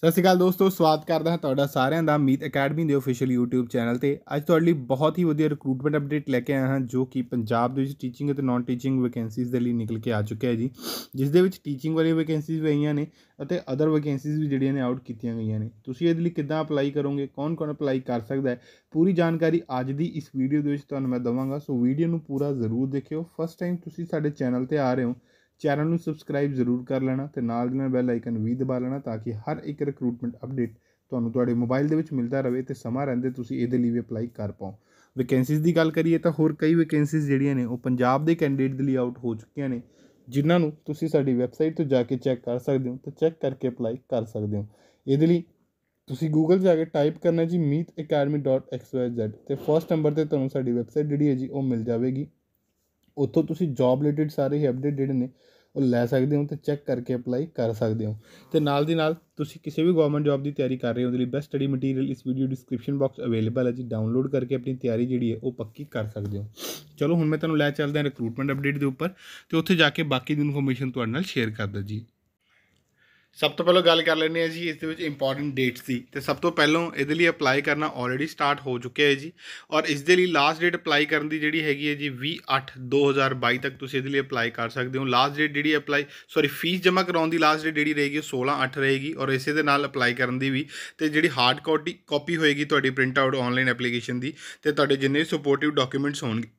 ਸਤਿ ਸ਼੍ਰੀ ਅਕਾਲ ਦੋਸਤੋ ਸਵਾਗਤ ਕਰਦਾ ਹਾਂ ਤੁਹਾਡਾ ਸਾਰਿਆਂ ਦਾ ਮੀਤ ਅਕੈਡਮੀ ਦੇ ਅਫੀਸ਼ੀਅਲ YouTube ਚੈਨਲ ਤੇ ਅੱਜ ਤੁਹਾਡੇ ਲਈ ਬਹੁਤ ਹੀ ਵਧੀਆ ਰਿਕਰੂਟਮੈਂਟ ਅਪਡੇਟ ਲੈ ਕੇ ਆਇਆ ਹਾਂ ਜੋ ਕਿ ਪੰਜਾਬ ਦੇ ਵਿੱਚ ਟੀਚਿੰਗ ਅਤੇ ਨਾਨ ਟੀਚਿੰਗ ਵੈਕੈਂਸੀਜ਼ ਦੇ ਲਈ ਨਿਕਲ ਕੇ ਆ ਚੁੱਕਿਆ ਹੈ ਜੀ ਜਿਸ ਦੇ ਵਿੱਚ ਟੀਚਿੰਗ ਵਾਲੀ ਵੈਕੈਂਸੀਜ਼ ਵੀ ਆਈਆਂ ਨੇ ਅਤੇ ਅਦਰ ਵੈਕੈਂਸੀਜ਼ ਵੀ ਜਿਹੜੀਆਂ ਨੇ ਆਊਟ ਕੀਤੀਆਂ ਗਈਆਂ ਨੇ ਤੁਸੀਂ ਇਹਦੇ ਲਈ ਕਿੱਦਾਂ ਅਪਲਾਈ ਕਰੋਗੇ ਕੌਣ-ਕੌਣ ਅਪਲਾਈ ਕਰ ਸਕਦਾ ਹੈ ਪੂਰੀ ਜਾਣਕਾਰੀ ਅੱਜ ਦੀ ਇਸ ਵੀਡੀਓ ਦੇ ਵਿੱਚ ਤੁਹਾਨੂੰ ਮੈਂ ਦਵਾਂਗਾ ਸੋ ਵੀਡੀਓ ਨੂੰ ਪੂਰਾ ਜ਼ਰੂਰ ਦੇਖਿਓ ਫਸਟ ਟਾਈਮ ਤੁਸੀਂ ਸਾਡੇ ਚੈਨਲ ਤੇ ਆ ਰਹੇ ਹੋ ਚੈਨਲ ਨੂੰ ਸਬਸਕ੍ਰਾਈਬ ਜ਼ਰੂਰ ਕਰ ਲੈਣਾ ਤੇ ਨਾਲ ਦੀ ਨਾਲ ਬੈਲ ਆਈਕਨ ਵੀ ਦਬਾ ਲੈਣਾ ਤਾਂ ਕਿ ਹਰ ਇੱਕ ਰਿਕਰੂਟਮੈਂਟ ਅਪਡੇਟ ਤੁਹਾਨੂੰ ਤੁਹਾਡੇ ਮੋਬਾਈਲ ਦੇ ਵਿੱਚ ਮਿਲਦਾ ਰਹੇ ਤੇ ਸਮਾਂ ਰਹਿੰਦੇ ਤੁਸੀਂ ਇਹਦੇ ਲਈ ਵੀ ਅਪਲਾਈ ਕਰ ਪਾਓ ਵੈਕੈਂਸੀਜ਼ ਦੀ ਗੱਲ ਕਰੀਏ ਤਾਂ ਹੋਰ ਕਈ ਵੈਕੈਂਸੀਜ਼ ਜਿਹੜੀਆਂ ਨੇ ਉਹ ਪੰਜਾਬ ਦੇ ਕੈਂਡੀਡੇਟ ਦੇ ਲਈ ਆਊਟ ਹੋ ਚੁੱਕੀਆਂ ਨੇ ਜਿਨ੍ਹਾਂ ਨੂੰ ਤੁਸੀਂ ਸਾਡੀ ਵੈਬਸਾਈਟ ਤੋਂ ਜਾ ਕੇ ਚੈੱਕ ਕਰ ਸਕਦੇ ਹੋ ਤੇ ਚੈੱਕ ਕਰਕੇ ਅਪਲਾਈ ਕਰ ਸਕਦੇ ਹੋ ਇਹਦੇ ਲਈ ਤੁਸੀਂ Google ਜਾ ਕੇ ਟਾਈਪ ਕਰਨਾ ਜੀ meetacademy.xyz ਤੇ ਫਰਸਟ ਨੰਬਰ ਤੇ ਤੁਹਾਨੂੰ ਸਾਡੀ ਵੈਬਸਾਈਟ ਜਿਹੜੀ ਹੈ ਜੀ ਉਹ ਮਿਲ ਜਾਵੇਗੀ ਉੱਥੋਂ ਤੁਸੀਂ ਜੌਬ ਰਿਲੇਟਡ ਸਾਰੇ ਹੀ ਅਪਡੇਟ ਜਿਹੜੇ ਨੇ ਉਹ ਲੈ ਸਕਦੇ ਹੋ ਤੇ ਚੈੱਕ ਕਰਕੇ ਅਪਲਾਈ ਕਰ ਸਕਦੇ ਹੋ ਤੇ ਨਾਲ ਦੀ ਨਾਲ ਤੁਸੀਂ ਕਿਸੇ ਵੀ ਗਵਰਨਮੈਂਟ ਜੌਬ ਦੀ ਤਿਆਰੀ ਕਰ ਰਹੇ ਹੋ ਉਹਦੇ ਲਈ ਬੈਸਟ ਸਟੱਡੀ ਮਟੀਰੀਅਲ ਇਸ ਵੀਡੀਓ ਡਿਸਕ੍ਰਿਪਸ਼ਨ ਬਾਕਸ ਅਵੇਲੇਬਲ ਹੈ ਜੀ ਡਾਊਨਲੋਡ ਕਰਕੇ ਆਪਣੀ ਤਿਆਰੀ ਜਿਹੜੀ ਹੈ ਉਹ ਪੱਕੀ ਕਰ ਸਕਦੇ ਹੋ ਚਲੋ ਹੁਣ ਮੈਂ ਤੁਹਾਨੂੰ ਲੈ ਚੱਲਦਾ ਰਿਕਰੂਟਮੈਂਟ ਅਪਡੇਟ ਦੇ ਉੱਪਰ ਤੇ ਉੱਥੇ ਜਾ ਕੇ ਬਾਕੀ ਦੀ ਇਨਫੋਰਮੇਸ਼ਨ ਤੁਹਾਡੇ ਨਾਲ ਸ਼ੇਅਰ ਕਰਦਾ ਜੀ ਸਭ ਤੋਂ ਪਹਿਲਾਂ ਗੱਲ ਕਰ ਲੈਣੀ ਹੈ ਜੀ ਇਸ ਦੇ ਵਿੱਚ ਇੰਪੋਰਟੈਂਟ ਡੇਟਸ ਦੀ ਤੇ ਸਭ ਤੋਂ ਪਹਿਲਾਂ ਇਹਦੇ ਲਈ ਅਪਲਾਈ ਕਰਨਾ ਆਲਰੇਡੀ ਸਟਾਰਟ ਹੋ ਚੁੱਕਿਆ ਹੈ ਜੀ ਔਰ ਇਸ ਦੇ ਲਈ ਲਾਸਟ ਡੇਟ ਅਪਲਾਈ ਕਰਨ ਦੀ ਜਿਹੜੀ ਹੈਗੀ ਹੈ ਜੀ 28 2022 ਤੱਕ ਤੁਸੀਂ ਇਹਦੇ ਲਈ ਅਪਲਾਈ ਕਰ ਸਕਦੇ ਹੋ ਲਾਸਟ ਡੇਟ ਜਿਹੜੀ ਅਪਲਾਈ ਸੌਰੀ ਫੀਸ ਜਮ੍ਹਾਂ ਕਰਾਉਣ ਦੀ ਲਾਸਟ ਡੇਟ ਜਿਹੜੀ ਰਹੇਗੀ 16 8 ਰਹੇਗੀ ਔਰ ਇਸੇ ਦੇ ਨਾਲ ਅਪਲਾਈ ਕਰਨ ਦੀ ਵੀ ਤੇ ਜਿਹੜੀ ਹਾਰਡ ਕਾਪੀ ਹੋਏਗੀ ਤੁਹਾਡੀ ਪ੍ਰਿੰਟ ਆਊਟ ਆਨਲਾਈਨ ਐਪਲੀਕੇਸ਼ਨ ਦੀ ਤੇ ਤੁਹਾਡੇ ਜਿੰਨੇ ਸਪੋਰਟਿਵ ਡਾਕੂਮੈਂਟਸ ਹੋਣਗੇ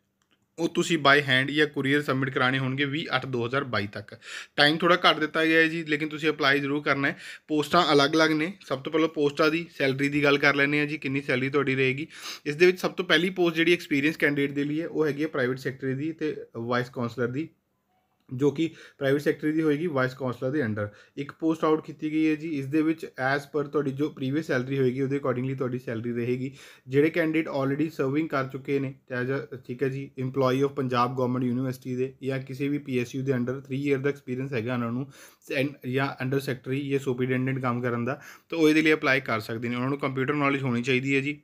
ਉਹ ਤੁਸੀਂ ਬਾਈ ਹੈਂਡ ਜਾਂ ਕੁਰੀਅਰ ਸਬਮਿਟ ਕਰਾਣੇ ਹੋਣਗੇ 28/2022 ਤੱਕ ਟਾਈਮ ਥੋੜਾ ਘੱਟ ਦਿੱਤਾ ਗਿਆ ਹੈ ਜੀ ਲੇਕਿਨ ਤੁਸੀਂ ਅਪਲਾਈ ਜ਼ਰੂਰ ਕਰਨਾ ਹੈ ਪੋਸਟਾਂ ਅਲੱਗ-ਅਲੱਗ ਨੇ ਸਭ ਤੋਂ ਪਹਿਲਾਂ ਪੋਸਟਾਂ ਦੀ ਸੈਲਰੀ ਦੀ ਗੱਲ ਕਰ ਲੈਣੇ ਆ ਜੀ ਕਿੰਨੀ ਸੈਲਰੀ ਤੁਹਾਡੀ ਰਹੇਗੀ ਇਸ ਦੇ ਵਿੱਚ ਸਭ ਤੋਂ ਪਹਿਲੀ ਪੋਸਟ ਜਿਹੜੀ ਐਕਸਪੀਰੀਅੰਸ ਕੈਂਡੀਡੇਟ ਦੇ ਲਈ ਹੈ ਉਹ ਹੈਗੀ ਹੈ ਪ੍ਰਾਈਵੇਟ ਸੈਕਟਰ ਦੀ ਤੇ ਵਾਈਸ ਕਾਉਂਸਲਰ ਦੀ ਜੋ ਕਿ ਪ੍ਰਾਈਵੇਟ ਸੈਕਟਰੀ ਦੀ ਹੋਏਗੀ ਵਾਈਸ ਕਾਉਂਸਲਰ ਦੇ ਅੰਡਰ ਇੱਕ ਪੋਸਟ ਆਊਟ ਕੀਤੀ ਗਈ ਹੈ ਜੀ ਇਸ ਦੇ ਵਿੱਚ ਐਸ ਪਰ ਤੁਹਾਡੀ ਜੋ ਪ੍ਰੀਵੀਅਸ ਸੈਲਰੀ ਹੋਏਗੀ ਉਹਦੇ ਅਕੋਰਡਿੰਗਲੀ ਤੁਹਾਡੀ ਸੈਲਰੀ ਰਹੇਗੀ ਜਿਹੜੇ ਕੈਂਡੀਡੇਟ ਆਲਰੇਡੀ ਸਰਵਿੰਗ ਕਰ ਚੁੱਕੇ ਨੇ ਐਜ ਠੀਕ ਹੈ ਜੀ EMPLOYE OF Punjab government university ਦੇ ਜਾਂ ਕਿਸੇ ਵੀ PSU ਦੇ ਅੰਡਰ 3 ਇਅਰ ਦਾ ਐਕਸਪੀਰੀਅੰਸ ਹੈਗਾ ਉਹਨਾਂ ਨੂੰ ਜਾਂ ਅੰਡਰ ਸੈਕਟਰੀ ਜਾਂ ਸੁਪਰਡੈਂਡੈਂਟ ਕੰਮ ਕਰਨ ਦਾ ਤਾਂ ਉਹਦੇ ਲਈ ਅਪਲਾਈ ਕਰ ਸਕਦੇ ਨੇ ਉਹਨਾਂ ਨੂੰ ਕੰਪਿਊਟਰ ਨੌਲੇਜ ਹੋਣੀ ਚਾਹੀਦੀ ਹੈ ਜੀ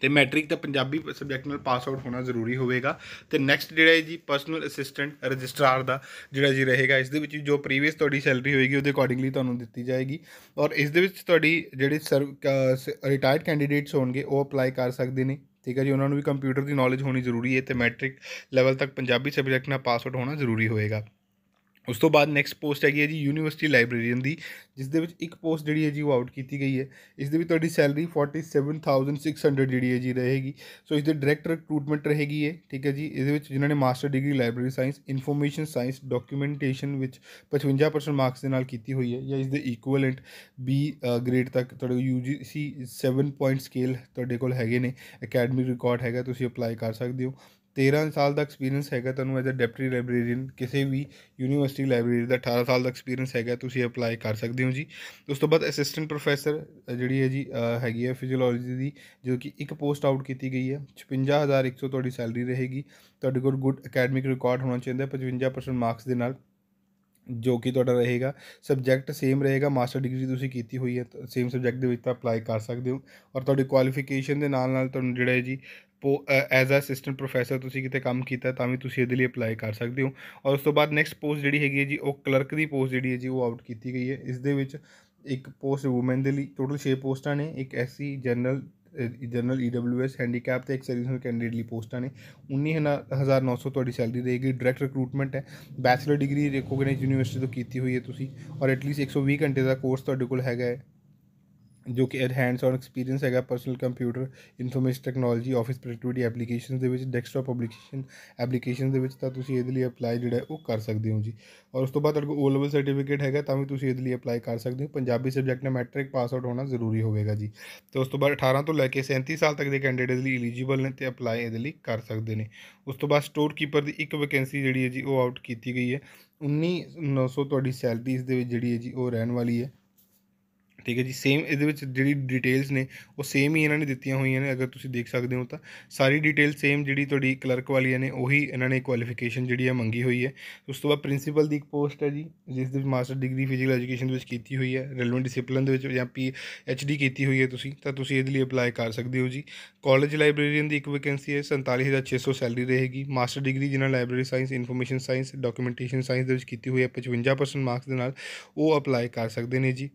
ਤੇ ਮੈਟ੍ਰਿਕ ਤੇ ਪੰਜਾਬੀ ਸਬਜੈਕਟ ਨਾਲ ਪਾਸ ਆਊਟ ਹੋਣਾ ਜ਼ਰੂਰੀ ਹੋਵੇਗਾ ਤੇ ਨੈਕਸਟ ਜਿਹੜਾ ਹੈ ਜੀ ਪਰਸਨਲ ਅਸਿਸਟੈਂਟ ਰਜਿਸਟਰਾਰ ਦਾ ਜਿਹੜਾ ਜੀ ਰਹੇਗਾ ਇਸ ਦੇ ਵਿੱਚ ਜੋ ਪ੍ਰੀਵੀਅਸ ਤੁਹਾਡੀ ਸੈਲਰੀ ਹੋਏਗੀ ਉਹਦੇ ਅਕੋਰਡਿੰਗਲੀ ਤੁਹਾਨੂੰ ਦਿੱਤੀ ਜਾਏਗੀ ਔਰ ਇਸ ਦੇ ਵਿੱਚ ਤੁਹਾਡੀ ਜਿਹੜੇ ਰਿਟਾਇਰਡ ਕੈਂਡੀਡੇਟਸ ਹੋਣਗੇ ਉਹ ਅਪਲਾਈ ਕਰ ਸਕਦੇ ਨੇ ਠੀਕ ਹੈ ਜੀ ਉਹਨਾਂ ਨੂੰ ਵੀ ਕੰਪਿਊਟਰ ਦੀ ਨੌਲੇਜ ਹੋਣੀ ਜ਼ਰੂਰੀ ਹੈ ਤੇ ਮੈਟ੍ਰਿਕ ਲੈਵਲ ਤੱਕ ਪੰਜਾਬੀ ਸਬਜੈਕਟ ਨਾਲ ਪਾਸ ਆਊਟ ਹੋਣਾ ਜ਼ਰੂਰੀ ਹੋਏਗਾ ਉਸ ਤੋਂ ਬਾਅਦ ਨੈਕਸਟ ਪੋਸਟ ਹੈਗੀ ਹੈ ਜੀ ਯੂਨੀਵਰਸਿਟੀ ਲਾਇਬ੍ਰੇਰੀਅਨ ਦੀ ਜਿਸ ਦੇ ਵਿੱਚ ਇੱਕ ਪੋਸਟ ਜਿਹੜੀ ਹੈ ਜੀ ਉਹ ਆਊਟ ਕੀਤੀ ਗਈ ਹੈ ਇਸ ਦੇ ਵਿੱਚ ਤੁਹਾਡੀ ਸੈਲਰੀ 47600 ਜਿਹੜੀ ਹੈ ਜੀ ਰਹੇਗੀ ਸੋ ਇਸ ਦੇ ਡਾਇਰੈਕਟ ਰਿਕਰੂਟਮੈਂਟ ਰਹੇਗੀ ਹੈ ਠੀਕ ਹੈ ਜੀ ਇਹਦੇ ਵਿੱਚ ਜਿਨ੍ਹਾਂ ਨੇ master degree library science information science documentation ਵਿੱਚ 55% ਮਾਰਕਸ ਦੇ ਨਾਲ ਕੀਤੀ ਹੋਈ ਹੈ ਜਾਂ ਇਸ ਦੇ ਇਕੁਇਵਲੈਂਟ ਬੀ ਗ੍ਰੇਡ ਤੱਕ ਤੁਹਾਡੇ ਯੂਜੀਸੀ 7 ਪੁਆਇੰਟ ਸਕੇਲ ਤੁਹਾਡੇ ਕੋਲ ਹੈਗੇ ਨੇ ਅਕੈਡਮਿਕ ਰਿਕਾਰਡ ਹੈਗਾ ਤੁਸੀਂ ਅਪਲਾਈ ਕਰ ਸਕਦੇ ਹੋ 13 ਸਾਲ ਦਾ ਐਕਸਪੀਰੀਅੰਸ ਹੈਗਾ ਤੁਹਾਨੂੰ ਐਜ਼ ਅ ਡੈਪਟੀ ਲਾਇਬ੍ਰੇਰੀਅਨ ਕਿਸੇ ਵੀ ਯੂਨੀਵਰਸਿਟੀ ਲਾਇਬ੍ਰੇਰੀ ਦਾ 18 ਸਾਲ ਦਾ ਐਕਸਪੀਰੀਅੰਸ ਹੈਗਾ ਤੁਸੀਂ ਅਪਲਾਈ ਕਰ ਸਕਦੇ ਹੋ ਜੀ ਉਸ ਤੋਂ ਬਾਅਦ ਅਸਿਸਟੈਂਟ ਪ੍ਰੋਫੈਸਰ ਜਿਹੜੀ ਹੈ ਜੀ ਹੈਗੀ ਹੈ ਫਿਜ਼ੀਓਲੋਜੀ ਦੀ ਜੋ ਕਿ ਇੱਕ ਪੋਸਟ ਆਊਟ ਕੀਤੀ ਗਈ ਹੈ 56100 ਤੁਹਾਡੀ ਸੈਲਰੀ ਰਹੇਗੀ ਤੁਹਾਡੇ ਕੋਲ ਗੁੱਡ ਅਕੈਡਮਿਕ ਰਿਕਾਰਡ ਹੋਣਾ ਚਾਹੀਦਾ 55% ਮਾਰਕਸ ਦੇ ਨਾਲ ਜੋ ਕਿ ਤੁਹਾਡਾ ਰਹੇਗਾ ਸਬਜੈਕਟ ਸੇਮ ਰਹੇਗਾ ਮਾਸਟਰ ਡਿਗਰੀ ਤੁਸੀਂ ਕੀਤੀ ਹੋਈ ਹੈ ਸੇਮ ਸਬਜੈਕਟ ਦੇ ਵਿੱਚ ਤਾਂ ਅਪਲਾਈ ਕਰ ਸਕਦੇ ਹੋ ਔਰ ਤੁਹਾਡੀ ਕੁਆਲੀਫਿਕੇਸ਼ਨ ਦੇ ਨਾਲ ਨਾਲ ਤੁਹਾਨੂੰ ਜਿਹੜਾ ਹੈ ਜੀ ਐਜ਼ ਅ ਅਸਿਸਟੈਂਟ ਪ੍ਰੋਫੈਸਰ ਤੁਸੀਂ ਕਿਤੇ ਕੰਮ ਕੀਤਾ ਤਾਂ ਵੀ ਤੁਸੀਂ ਇਹਦੇ ਲਈ ਅਪਲਾਈ ਕਰ ਸਕਦੇ ਹੋ ਔਰ ਉਸ ਤੋਂ ਬਾਅਦ ਨੈਕਸਟ ਪੋਸਟ ਜਿਹੜੀ ਹੈਗੀ ਹੈ ਜੀ ਉਹ ਕਲਰਕ ਦੀ ਪੋਸਟ ਜਿਹੜੀ ਹੈ ਜੀ ਉਹ ਆਊਟ ਕੀਤੀ ਗਈ ਹੈ ਇਸ ਦੇ ਵਿੱਚ ਇੱਕ ਪੋਸਟ ਔਮਨ ਦੇ ਲਈ ਟੋਟਲ 6 ਪੋਸਟਾਂ ਨੇ ਇੱਕ SC general general EWS handicap ਤੇ ਇੱਕ ਐਕਸੈਰੀਜ਼ਨਲ ਕੈਂਡੀਡੇਟ ਲਈ ਪੋਸਟਾਂ ਨੇ 19900 ਤੁਹਾਡੀ ਸੈਲਰੀ ਰਹੇਗੀ ਡਾਇਰੈਕਟ ਰਿਕਰੂਟਮੈਂਟ ਹੈ ਬੈਚਲਰ ਡਿਗਰੀ ਰੈਕੋਗਨਾਈਜ਼ਡ ਯੂਨੀਵਰਸਿਟੀ ਤੋਂ ਕੀਤੀ ਹੋਈ ਹੈ ਤੁਸੀਂ ਔਰ ਐਟਲੀਸਟ 120 ਘੰਟੇ ਦਾ ਕੋਰਸ ਤੁਹਾਡੇ ਕੋਲ ਹੈਗਾ ਹੈ ਜੋ ਕਿ ਹੈਂਡਸ ਔਨ ਐਕਸਪੀਰੀਅੰਸ ਹੈਗਾ personal computer information technology office productivity applications ਦੇ ਵਿੱਚ ਡੈਸਕਟਾਪ ਪਬਲਿਕੇਸ਼ਨ ਐਪਲੀਕੇਸ਼ਨ ਦੇ ਵਿੱਚ ਤਾਂ ਤੁਸੀਂ ਇਹਦੇ ਲਈ ਅਪਲਾਈ ਜਿਹੜਾ ਉਹ ਕਰ ਸਕਦੇ ਹੋ ਜੀ ਔਰ ਉਸ ਤੋਂ ਬਾਅਦ ਤੁਹਾਡੇ ਕੋਲ ਓ ਲੈਵਲ ਸਰਟੀਫਿਕੇਟ ਹੈਗਾ ਤਾਂ ਵੀ ਤੁਸੀਂ ਇਹਦੇ ਲਈ ਅਪਲਾਈ ਕਰ ਸਕਦੇ ਹੋ ਪੰਜਾਬੀ ਸਬਜੈਕਟ ਨਾਲ ਮੈਟ੍ਰਿਕ ਪਾਸ ਆਊਟ ਹੋਣਾ ਜ਼ਰੂਰੀ ਹੋਵੇਗਾ ਜੀ ਤੇ ਉਸ ਤੋਂ ਬਾਅਦ 18 ਤੋਂ ਲੈ ਕੇ 37 ਸਾਲ ਤੱਕ ਦੇ ਕੈਂਡੀਡੇਟਸ ਲਈ ਐਲੀਜੀਬਲ ਨੇ ਤੇ ਅਪਲਾਈ ਇਹਦੇ ਲਈ ਕਰ ਸਕਦੇ ਨੇ ਉਸ ਤੋਂ ਬਾਅਦ ਸਟੋਰ ਕੀਪਰ ਦੀ ਇੱਕ ਵੈਕੈਂਸੀ ਜਿਹੜੀ ਹੈ ਜੀ ਉਹ ਆਊਟ ਕੀਤੀ ਗਈ ਹੈ 19900 ਤੁਹਾਡੀ ਸੈਲਰੀ ਇਸ ਦੇ ਵਿੱਚ ਜਿਹੜੀ ਹੈ ਜੀ ਉਹ ਰਹਿਣ ਵਾਲੀ ਹੈ ਠੀਕ ਹੈ ਜੀ ਸੇਮ ਇਹਦੇ ਵਿੱਚ ਜਿਹੜੀ ਡਿਟੇਲਸ ਨੇ ਉਹ ਸੇਮ ਹੀ ਇਹਨਾਂ ਨੇ ਦਿੱਤੀਆਂ ਹੋਈਆਂ ਨੇ ਅਗਰ ਤੁਸੀਂ ਦੇਖ ਸਕਦੇ ਹੋ ਤਾਂ ਸਾਰੀ ਡਿਟੇਲ ਸੇਮ ਜਿਹੜੀ ਤੁਹਾਡੀ ਕਲਰਕ ਵਾਲੀਆਂ ਨੇ ਉਹੀ ਇਹਨਾਂ ਨੇ ਕੁਆਲੀਫਿਕੇਸ਼ਨ ਜਿਹੜੀ ਹੈ ਮੰਗੀ ਹੋਈ ਹੈ ਉਸ ਤੋਂ ਬਾਅਦ ਪ੍ਰਿੰਸੀਪਲ ਦੀ ਇੱਕ ਪੋਸਟ ਹੈ ਜੀ ਜਿਸ ਦੇ ਵਿੱਚ ਮਾਸਟਰ ਡਿਗਰੀ ਫਿਜ਼ੀਕਲ ਐਜੂਕੇਸ਼ਨ ਦੇ ਵਿੱਚ ਕੀਤੀ ਹੋਈ ਹੈ ਰੈਲੇਵੈਂਟ ਡਿਸਪਲਿਨ ਦੇ ਵਿੱਚ ਜਾਂ ਪੀ ਐਚ ਡੀ ਕੀਤੀ ਹੋਈ ਹੈ ਤੁਸੀਂ ਤਾਂ ਤੁਸੀਂ ਇਹਦੇ ਲਈ ਅਪਲਾਈ ਕਰ ਸਕਦੇ ਹੋ ਜੀ ਕਾਲਜ ਲਾਇਬ੍ਰੇਰੀਅਨ ਦੀ ਇੱਕ ਵੈਕੈਂਸੀ ਹੈ 47600 ਸੈਲਰੀ ਰਹੇਗੀ ਮਾਸਟਰ ਡਿਗਰੀ ਜਿਨ੍ਹਾਂ library science information science documentation science ਦੇ ਵਿੱਚ ਕੀਤੀ ਹੋਈ ਹੈ 55% ਮਾਰਕਸ ਦੇ ਨਾਲ ਉਹ ਅਪਲਾਈ ਕਰ ਸਕਦੇ ਨੇ ਜੀ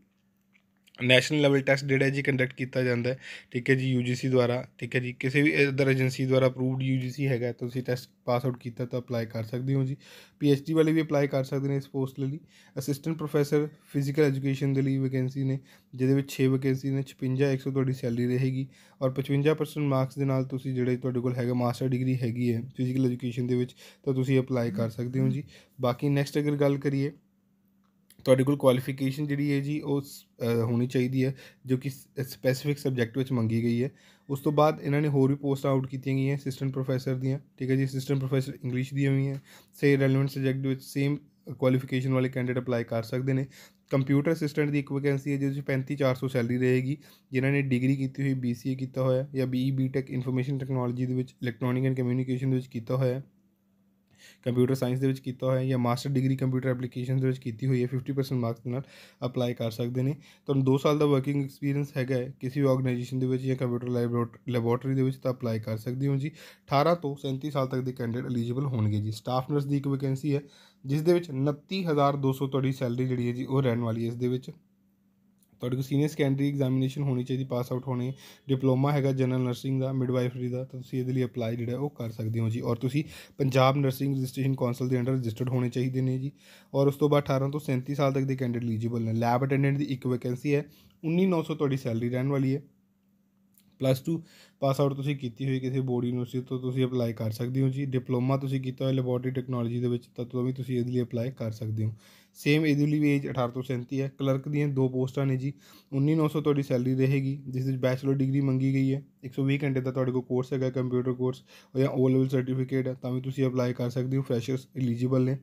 ਨੈਸ਼ਨਲ ਲੈਵਲ ਟੈਸਟ ਜਿਹੜਾ ਜੀ ਕੰਡਕਟ ਕੀਤਾ ਜਾਂਦਾ ਠੀਕ ਹੈ ਜੀ UGC ਦੁਆਰਾ ਠੀਕ ਹੈ ਜੀ ਕਿਸੇ ਵੀ ਅਦਰ ਏਜੰਸੀ ਦੁਆਰਾ ਅਪਰੂਵਡ UGC ਹੈਗਾ ਤੁਸੀਂ ਟੈਸਟ ਪਾਸ ਆਊਟ ਕੀਤਾ ਤਾਂ ਅਪਲਾਈ ਕਰ ਸਕਦੇ ਹੋ ਜੀ ਪੀਐਚਡੀ ਵਾਲੇ ਵੀ ਅਪਲਾਈ ਕਰ ਸਕਦੇ ਨੇ ਇਸ ਪੋਸਟ ਲਈ ਅਸਿਸਟੈਂਟ ਪ੍ਰੋਫੈਸਰ ਫਿਜ਼ੀਕਲ ਐਜੂਕੇਸ਼ਨ ਦੇ ਲਈ ਵੈਕੈਂਸੀ ਨੇ ਜਿਹਦੇ ਵਿੱਚ 6 ਵੈਕੈਂਸੀ ਨੇ 56 100 ਤੁਹਾਡੀ ਸੈਲਰੀ ਰਹੇਗੀ ਔਰ 55% ਮਾਰਕਸ ਦੇ ਨਾਲ ਤੁਸੀਂ ਜਿਹੜੇ ਤੁਹਾਡੇ ਕੋਲ ਹੈਗਾ ਮਾਸਟਰ ਡਿਗਰੀ ਹੈਗੀ ਹੈ ਫਿਜ਼ੀਕਲ ਐਜੂਕੇਸ਼ਨ ਦੇ ਵਿੱਚ ਤਾਂ ਤੁਸੀਂ ਅਪਲਾਈ ਕਰ ਸਕਦੇ ਹੋ ਜੀ ਬਾਕੀ ਨੈਕਸਟ ਅਗਰ ਗੱਲ ਕਰੀਏ ਤੁਹਾਡੇ ਕੋਲ ਕੁਆਲੀਫਿਕੇਸ਼ਨ ਜਿਹੜੀ ਹੈ ਜੀ ਉਹ ਹੋਣੀ ਚਾਹੀਦੀ ਹੈ ਜੋ ਕਿ ਸਪੈਸੀਫਿਕ ਸਬਜੈਕਟ ਵਿੱਚ ਮੰਗੀ ਗਈ ਹੈ ਉਸ ਤੋਂ ਬਾਅਦ ਇਹਨਾਂ ਨੇ ਹੋਰ ਵੀ ਪੋਸਟ ਆਊਟ ਕੀਤੀਆਂ ਗਈਆਂ ਅਸਿਸਟੈਂਟ ਪ੍ਰੋਫੈਸਰ ਦੀਆਂ ਠੀਕ ਹੈ ਜੀ ਅਸਿਸਟੈਂਟ ਪ੍ਰੋਫੈਸਰ ਇੰਗਲਿਸ਼ ਦੀਆਂ ਹੋਈਆਂ ਸੇ ਰੈਲੇਵੈਂਟ ਸਬਜੈਕਟ ਵਿੱਚ ਸੇਮ ਕੁਆਲੀਫਿਕੇਸ਼ਨ ਵਾਲੇ ਕੈਂਡੀਡੇਟ ਅਪਲਾਈ ਕਰ ਸਕਦੇ ਨੇ ਕੰਪਿਊਟਰ ਅਸਿਸਟੈਂਟ ਦੀ ਇੱਕ ਵੈਕੈਂਸੀ ਹੈ ਜਿਸ ਵਿੱਚ 35400 ਸੈਲਰੀ ਰਹੇਗੀ ਜਿਨ੍ਹਾਂ ਨੇ ਡਿਗਰੀ ਕੀਤੀ ਹੋਈ BCA ਕੀਤਾ ਹੋਇਆ ਜਾਂ BE BTech ਇਨਫੋਰਮੇਸ਼ਨ ਟੈਕਨੋਲੋਜੀ ਦੇ ਵਿੱਚ ਇਲੈਕਟ੍ਰੋਨਿਕ ਐਂਡ ਕਮਿਊਨੀਕੇਸ਼ਨ ਦੇ ਵਿੱਚ ਕੀਤਾ ਹੋਇਆ ਕੰਪਿਊਟਰ ਸਾਇੰਸ ਦੇ ਵਿੱਚ ਕੀਤਾ ਹੋਇਆ ਜਾਂ ਮਾਸਟਰ ਡਿਗਰੀ ਕੰਪਿਊਟਰ ਐਪਲੀਕੇਸ਼ਨ ਦੇ ਵਿੱਚ ਕੀਤੀ ਹੋਈ ਹੈ 50% ਮਾਰਕਸ ਨਾਲ ਅਪਲਾਈ ਕਰ ਸਕਦੇ ਨੇ ਤੁਹਾਨੂੰ 2 ਸਾਲ ਦਾ ਵਰਕਿੰਗ ਐਕਸਪੀਰੀਅੰਸ ਹੈਗਾ ਹੈ ਕਿਸੇ ਆਰਗੇਨਾਈਜੇਸ਼ਨ ਦੇ ਵਿੱਚ ਜਾਂ ਕੰਪਿਊਟਰ ਲੈਬੋਰੇਟਰੀ ਦੇ ਵਿੱਚ ਤਾਂ ਅਪਲਾਈ ਕਰ ਸਕਦੇ ਹੋ ਜੀ 18 ਤੋਂ 37 ਸਾਲ ਤੱਕ ਦੇ ਕੈਂਡੀਡੇਟ ਐਲੀਜੀਬਲ ਹੋਣਗੇ ਜੀ ਸਟਾਫ ਨਰਸ ਦੀ ਇੱਕ ਵੈਕੈਂਸੀ ਹੈ ਜਿਸ ਦੇ ਵਿੱਚ 29200 ਤੁਹਾਡੀ ਸੈਲਰੀ ਜਿਹੜੀ ਹੈ ਜੀ ਉਹ ਰਹਿਣ ਵਾਲੀ ਹੈ ਇਸ ਦੇ ਵਿੱਚ ਤੁਹਾਡੇ ਕੋਲ ਸੀਨੀਅਰ ਸੈਕੰਡਰੀ ਐਗਜ਼ਾਮੀਨੇਸ਼ਨ ਹੋਣੀ ਚਾਹੀਦੀ ਪਾਸ ਆਊਟ ਹੋਣੇ ਡਿਪਲੋਮਾ ਹੈਗਾ ਜਨਰਲ ਨਰਸਿੰਗ ਦਾ ਮਿਡਵਾਈਫਰੀ ਦਾ ਤਾਂ ਤੁਸੀਂ ਇਹਦੇ ਲਈ ਅਪਲਾਈ ਜਿਹੜਾ ਉਹ ਕਰ ਸਕਦੇ ਹੋ ਜੀ ਔਰ ਤੁਸੀਂ ਪੰਜਾਬ ਨਰਸਿੰਗ ਰਜਿਸਟ੍ਰੇਸ਼ਨ ਕੌਂਸਲ ਦੇ ਅੰਡਰ ਰਜਿਸਟਰਡ ਹੋਣੇ ਚਾਹੀਦੇ ਨੇ ਜੀ ਔਰ ਉਸ ਤੋਂ ਬਾਅਦ 18 ਤੋਂ 37 ਸਾਲ ਤੱਕ ਦੇ ਕੈਂਡੀਡੇਟ ਐਲੀਜੀਬਲ ਨੇ ਲੈਬ ਅਟੈਂਡੈਂਟ ਦੀ ਇੱਕ ਵੈਕੈਂਸੀ ਹੈ 19900 ਤੁਹਾਡੀ ਸੈਲਰੀ ਰਹਿਣ ਵਾਲੀ ਹੈ ਪਲੱਸ 2 ਪਾਸ ਆਊਟ ਤੁਸੀਂ ਕੀਤੀ ਹੋਈ ਕਿਸੇ ਬੋਰਡ ਯੂਨੀਵਰਸਿਟੀ ਤੋਂ ਤੁਸੀਂ ਅਪਲਾਈ ਕਰ ਸਕਦੇ ਹੋ ਜੀ ਡਿਪਲੋਮਾ ਤੁਸੀਂ ਕੀਤਾ ਹੋਇਆ ਲੈਬੋਰਟਰੀ ਟੈਕਨੋਲੋਜੀ ਦੇ ਵਿੱਚ ਤਾਂ ਤੁਸੀਂ ਵੀ ਤੁਸੀਂ ਇਹਦੇ ਲਈ ਅਪਲਾਈ ਕਰ ਸਕਦੇ ਹੋ ਸੇਮ ਇਹਦੇ ਲਈ ਵੀ ਏਜ 18 ਤੋਂ 37 ਹੈ ਕਲਰਕ ਦੀਆਂ ਦੋ ਪੋਸਟਾਂ ਨੇ ਜੀ 19900 ਤੁਹਾਡੀ ਸੈਲਰੀ ਰਹੇਗੀ ਜਿਸ ਵਿੱਚ ਬੈਚਲਰ ਡਿਗਰੀ ਮੰਗੀ ਗਈ ਹੈ 120 ਘੰਟੇ ਦਾ ਤੁਹਾਡੇ ਕੋਲ ਕੋਰਸ ਹੈਗਾ ਕੰਪਿਊਟਰ ਕੋਰਸ ਜਾਂ ਓ ਲੈਵਲ ਸਰਟੀਫਿਕੇਟ ਹੈ ਤਾਂ ਵੀ ਤੁਸੀਂ ਅਪਲਾਈ ਕਰ ਸਕਦੇ ਹੋ ਫਰੈਸ਼ਰਸ ਐਲੀਜੀਬਲ ਨੇ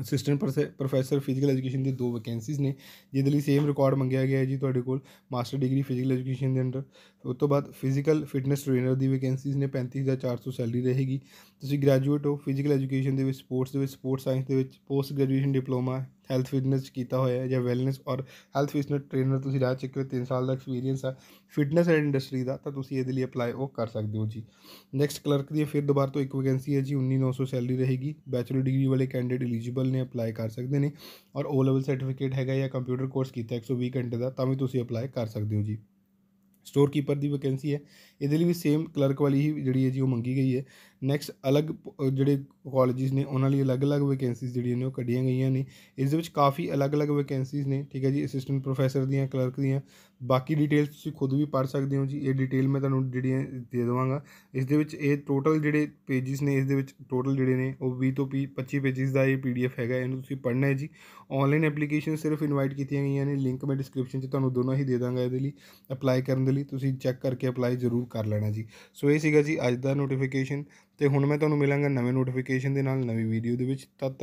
ਅਸਿਸਟੈਂਟ ਪ੍ਰੋਫੈਸਰ ਫਿਜ਼ੀਕਲ ਐਜੂਕੇਸ਼ਨ ਦੇ ਦੋ ਵੈਕੈਂਸੀਜ਼ ਨੇ ਜਿਹਦੇ ਲਈ ਸੇਮ ਰਿਕਾਰਡ ਮੰਗਿਆ ਗਿਆ ਹੈ ਜੀ ਤੁਹਾਡੇ ਕੋਲ ਮਾਸਟਰ ਡਿਗਰੀ ਫਿਜ਼ੀਕਲ ਐਜੂਕੇਸ਼ਨ ਦੇ ਅੰਡਰ ਉਸ ਤੋਂ ਬਾਅਦ ਫਿਜ਼ੀਕਲ ਫਿਟਨੈਸ ਟ੍ਰੇਨਰ ਦੀ ਵੈਕੈਂਸੀਜ਼ ਨੇ 35400 ਸੈਲਰੀ ਰਹੇਗੀ ਤੁਸੀਂ ਗ੍ਰੈਜੂਏਟ ਹੋ ਫਿਜ਼ੀਕਲ ਐਜੂਕੇਸ਼ਨ ਦੇ ਵਿੱਚ ਸਪੋਰਟਸ ਦੇ ਵਿੱਚ ਸਪੋਰਟਸ ਸਾਇੰਸ ਦੇ ਵਿੱਚ post graduation diploma health fitness ਕੀਤਾ ਹੋਇਆ ਹੈ ਜਾਂ ਵੈਲਨੈਸ ਔਰ ਹੈਲਥ ਫਿਟਨੈਸ ਟ੍ਰੇਨਰ ਤੁਸੀਂ ਰਾਜ ਚੱਕੇ ਹੋ 3 ਸਾਲ ਦਾ ਐਕਸਪੀਰੀਅੰਸ ਹੈ ਫਿਟਨੈਸ ਐਂਡ ਇੰਡਸਟਰੀ ਦਾ ਤਾਂ ਤੁਸੀਂ ਇਹਦੇ ਲਈ ਅਪਲਾਈ ਉਹ ਕਰ ਸਕਦੇ ਹੋ ਜੀ ਨੈਕਸਟ ਕਲਰਕ ਦੀ ਫਿਰ ਦੁਬਾਰ ਤੋਂ ਇੱਕ ਵੈਕੈਂਸੀ ਹੈ ਜੀ 19900 ਸੈਲਰੀ ਰਹੇਗੀ ਬੈਚਲਰ ਡਿਗਰੀ ਵਾਲੇ ਕੈਂਡੀਡੇਟ ਐਲੀਜੀਬਲ ਨੇ ਅਪਲਾਈ ਕਰ ਸਕਦੇ ਨੇ ਔਰ ਓ ਲੈਵਲ ਸਰਟੀਫਿਕੇਟ ਹੈਗਾ ਜਾਂ ਕੰਪਿਊਟਰ ਕੋਰਸ ਕੀਤਾ 120 ਘੰਟੇ ਦਾ ਤਾਂ ਵੀ ਤੁਸੀਂ ਅਪਲਾਈ ਕਰ ਸਕਦੇ ਹੋ ਜੀ ਸਟੋਰ ਕੀਪਰ ਦੀ ਵੈਕੈਂਸੀ ਹੈ ਇਹਦੇ ਲਈ ਵੀ ਸੇਮ ਕਲਰਕ ਵਾਲੀ ਹੀ ਜਿਹੜੀ ਹੈ ਜੀ ਉਹ ਮੰਗੀ ਗਈ ਹੈ ਨੈਕਸਟ ਅਲੱਗ ਜਿਹੜੇ ਕਾਲਜਿਸ ਨੇ ਉਹਨਾਂ ਲਈ ਅਲੱਗ-ਅਲੱਗ ਵੈਕੈਂਸੀਜ਼ ਜਿਹੜੀਆਂ ਨੇ ਉਹ ਕੱਢੀਆਂ ਗਈਆਂ ਨੇ ਇਸ ਦੇ ਵਿੱਚ ਕਾਫੀ ਅਲੱਗ-ਅਲੱਗ ਵੈਕੈਂਸੀਜ਼ ਨੇ ਠੀਕ ਹੈ ਜੀ ਅਸਿਸਟੈਂਟ ਪ੍ਰੋਫੈਸਰ ਦੀਆਂ ਕਲਰਕ ਦੀਆਂ ਬਾਕੀ ਡਿਟੇਲਸ ਤੁਸੀਂ ਖੁਦ ਵੀ ਪੜ ਸਕਦੇ ਹੋ ਜੀ ਇਹ ਡਿਟੇਲ ਮੈਂ ਤੁਹਾਨੂੰ ਜਿਹੜੀਆਂ ਦੇ ਦਵਾਂਗਾ ਇਸ ਦੇ ਵਿੱਚ ਇਹ ਟੋਟਲ ਜਿਹੜੇ ਪੇजेस ਨੇ ਇਸ ਦੇ ਵਿੱਚ ਟੋਟਲ ਜਿਹੜੇ ਨੇ ਉਹ 20 ਤੋਂ 25 ਪੇजेस ਦਾ ਇਹ ਪੀਡੀਐਫ ਹੈਗਾ ਇਹਨੂੰ ਤੁਸੀਂ ਪੜ੍ਹਨਾ ਹੈ ਜੀ ਆਨਲਾਈਨ ਐਪਲੀਕੇਸ਼ਨ ਸਿਰਫ ਇਨਵਾਈਟ ਕੀਤੀਆਂ ਗਈਆਂ ਨੇ ਲਿੰਕ ਮੈਂ ਡਿਸਕ੍ਰਿਪਸ਼ਨ 'ਚ ਤੁਹਾਨੂੰ ਦੋਨੋਂ ਹੀ ਦੇ ਦਾਂਗਾ ਇਹਦੇ ਲਈ ਅਪਲਾਈ ਕਰਨ ਦੇ ਲਈ ਤੁਸੀਂ ਚੈੱਕ ਕਰਕੇ ਅਪਲਾਈ ਜ਼ਰੂਰ ਕਰ ਲੈਣਾ ਜੀ ਸੋ ਇਹ ਸੀਗਾ ਜੀ ਅੱਜ ਦਾ ਨੋਟੀਫਿਕੇਸ਼ਨ ਤੇ ਹੁਣ ਮੈਂ ਤੁਹਾਨੂੰ ਮਿਲਾਂਗਾ ਨਵੇਂ ਨੋਟੀਫਿਕੇਸ਼ਨ ਦੇ ਨਾਲ ਨਵੀਂ ਵੀਡੀਓ ਦੇ ਵਿੱਚ ਤਦ ਤੱਕ